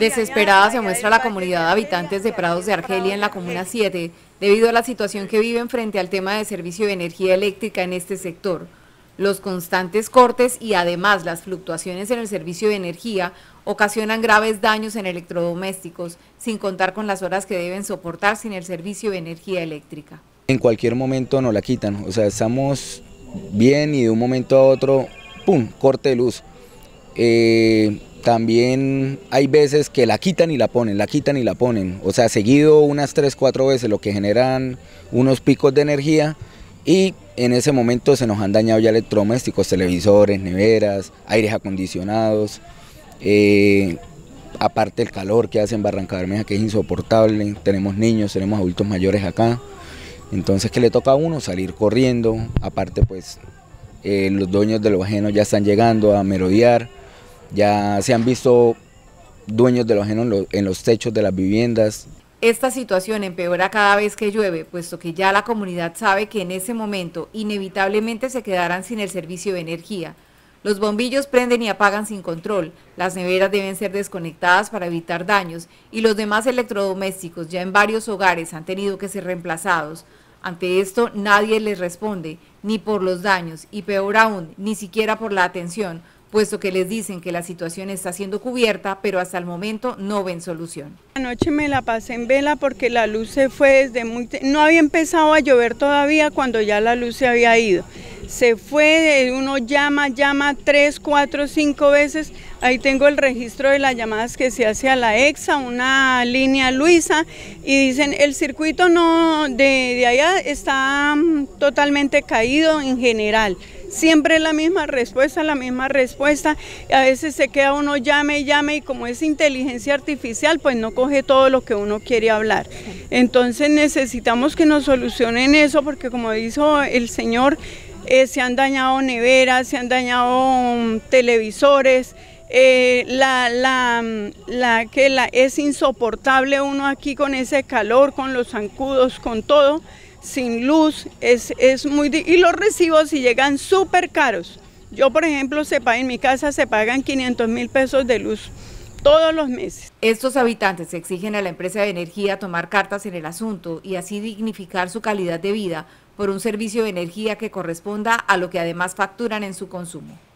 Desesperada se muestra la comunidad de habitantes de Prados de Argelia en la Comuna 7, debido a la situación que viven frente al tema de servicio de energía eléctrica en este sector. Los constantes cortes y además las fluctuaciones en el servicio de energía ocasionan graves daños en electrodomésticos, sin contar con las horas que deben soportar sin el servicio de energía eléctrica. En cualquier momento nos la quitan, o sea, estamos bien y de un momento a otro, ¡pum!, corte de luz. Eh, también hay veces que la quitan y la ponen, la quitan y la ponen. O sea, seguido unas 3, 4 veces, lo que generan unos picos de energía y en ese momento se nos han dañado ya electrodomésticos, televisores, neveras, aires acondicionados, eh, aparte el calor que hace en Barranca Bermeja que es insoportable, tenemos niños, tenemos adultos mayores acá, entonces ¿qué le toca a uno? Salir corriendo, aparte pues eh, los dueños de los ajenos ya están llegando a merodear, ya se han visto dueños de lo ajeno en los, techos de las viviendas. Esta situación empeora cada vez que llueve, puesto que ya la comunidad sabe que en ese momento inevitablemente se quedarán sin el servicio de energía. Los bombillos prenden y apagan sin control, las neveras deben ser desconectadas para evitar daños y los demás electrodomésticos ya en varios hogares han tenido que ser reemplazados. Ante esto nadie les responde, ni por los daños y peor aún, ni siquiera por la atención, puesto que les dicen que la situación está siendo cubierta, pero hasta el momento no ven solución. Anoche me la pasé en vela porque la luz se fue desde muy... No había empezado a llover todavía cuando ya la luz se había ido se fue, eh, uno llama, llama tres, cuatro, cinco veces. Ahí tengo el registro de las llamadas que se hace a la EXA, una línea Luisa, y dicen el circuito no de, allá está mm, totalmente caído en general. Siempre la misma respuesta, la misma respuesta. A veces se queda uno llame llame y como es inteligencia artificial, pues no coge todo lo que uno quiere hablar. Entonces necesitamos que nos solucionen eso porque como dijo el señor, eh, se han dañado neveras, se han dañado mm, televisores, eh, la, la, mm, la, que la, es insoportable uno aquí con ese calor, con los zancudos, con todo, sin luz, es, muy... Y los recibos si llegan súper caros. Yo, por ejemplo, se en mi casa se pagan 500 mil pesos de luz todos los meses. Estos habitantes exigen a la empresa de energía tomar cartas en el asunto y así dignificar su calidad de vida por un servicio de energía que corresponda a lo que además facturan en su consumo.